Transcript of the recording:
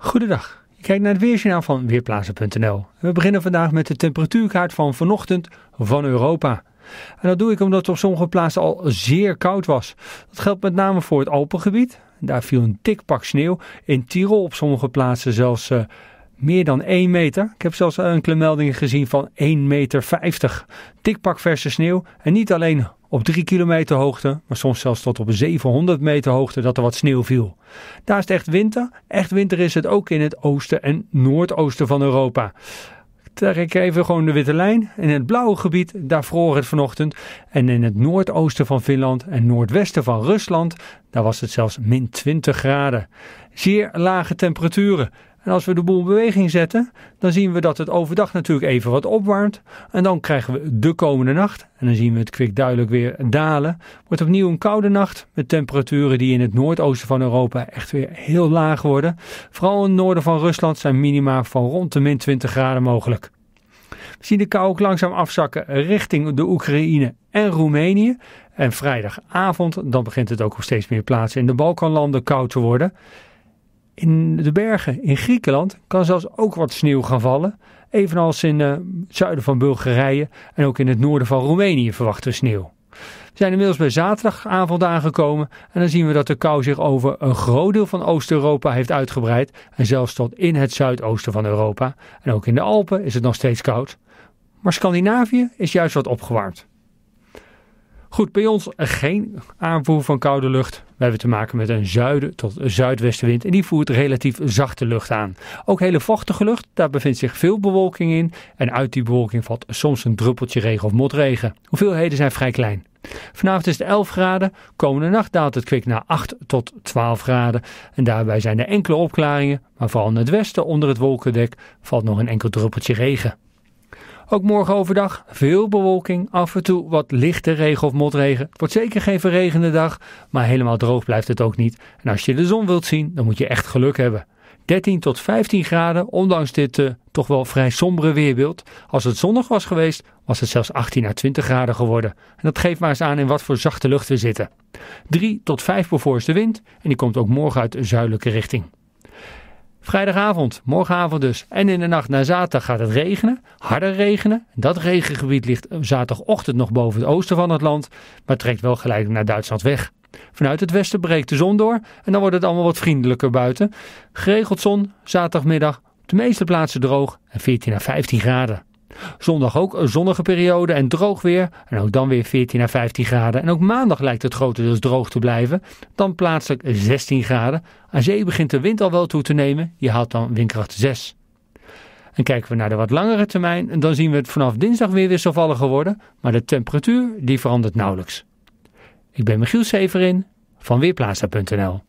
Goedendag. Je kijkt naar het weersjournaal van Weerplaatsen.nl. We beginnen vandaag met de temperatuurkaart van vanochtend van Europa. En dat doe ik omdat het op sommige plaatsen al zeer koud was. Dat geldt met name voor het Alpengebied. Daar viel een dik pak sneeuw. In Tirol op sommige plaatsen zelfs eh, meer dan 1 meter. Ik heb zelfs enkele meldingen gezien van 1,50 meter. Dik pak verse sneeuw. En niet alleen op 3 kilometer hoogte, maar soms zelfs tot op 700 meter hoogte, dat er wat sneeuw viel. Daar is het echt winter. Echt winter is het ook in het oosten en noordoosten van Europa. Trek even gewoon de witte lijn. In het blauwe gebied, daar vroor het vanochtend. En in het noordoosten van Finland en noordwesten van Rusland, daar was het zelfs min 20 graden. Zeer lage temperaturen. En als we de boel in beweging zetten, dan zien we dat het overdag natuurlijk even wat opwarmt. En dan krijgen we de komende nacht, en dan zien we het kwik duidelijk weer dalen. Wordt opnieuw een koude nacht met temperaturen die in het noordoosten van Europa echt weer heel laag worden. Vooral in het noorden van Rusland zijn minima van rond de min 20 graden mogelijk. We zien de kou ook langzaam afzakken richting de Oekraïne en Roemenië. En vrijdagavond, dan begint het ook op steeds meer plaatsen in de Balkanlanden koud te worden. In de bergen in Griekenland kan zelfs ook wat sneeuw gaan vallen. Evenals in eh, het zuiden van Bulgarije en ook in het noorden van Roemenië verwachten we sneeuw. We zijn inmiddels bij zaterdagavond aangekomen en dan zien we dat de kou zich over een groot deel van Oost-Europa heeft uitgebreid en zelfs tot in het zuidoosten van Europa. En ook in de Alpen is het nog steeds koud. Maar Scandinavië is juist wat opgewarmd. Goed, bij ons geen aanvoer van koude lucht. We hebben te maken met een zuiden tot zuidwestenwind en die voert relatief zachte lucht aan. Ook hele vochtige lucht, daar bevindt zich veel bewolking in en uit die bewolking valt soms een druppeltje regen of motregen. Hoeveelheden zijn vrij klein. Vanavond is het 11 graden, komende nacht daalt het kwik naar 8 tot 12 graden en daarbij zijn er enkele opklaringen, maar vooral in het westen onder het wolkendek valt nog een enkel druppeltje regen. Ook morgen overdag veel bewolking, af en toe wat lichte regen of motregen. wordt zeker geen verregende dag, maar helemaal droog blijft het ook niet. En als je de zon wilt zien, dan moet je echt geluk hebben. 13 tot 15 graden, ondanks dit eh, toch wel vrij sombere weerbeeld. Als het zonnig was geweest, was het zelfs 18 à 20 graden geworden. En dat geeft maar eens aan in wat voor zachte lucht we zitten. 3 tot 5 bevoorste wind en die komt ook morgen uit een zuidelijke richting. Vrijdagavond, morgenavond dus. En in de nacht naar zaterdag gaat het regenen, harder regenen. Dat regengebied ligt zaterdagochtend nog boven het oosten van het land, maar trekt wel geleidelijk naar Duitsland weg. Vanuit het westen breekt de zon door en dan wordt het allemaal wat vriendelijker buiten. Geregeld zon, zaterdagmiddag, op de meeste plaatsen droog en 14 à 15 graden. Zondag ook een zonnige periode en droog weer. En ook dan weer 14 à 15 graden. En ook maandag lijkt het grotendeels droog te blijven. Dan plaatselijk 16 graden. Aan zee begint de wind al wel toe te nemen. Je haalt dan windkracht 6. En kijken we naar de wat langere termijn, dan zien we het vanaf dinsdag weer wisselvallig geworden. Maar de temperatuur die verandert nauwelijks. Ik ben Michiel Severin van Weerplaza.nl